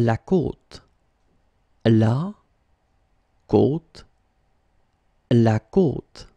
la côte, la côte, la côte.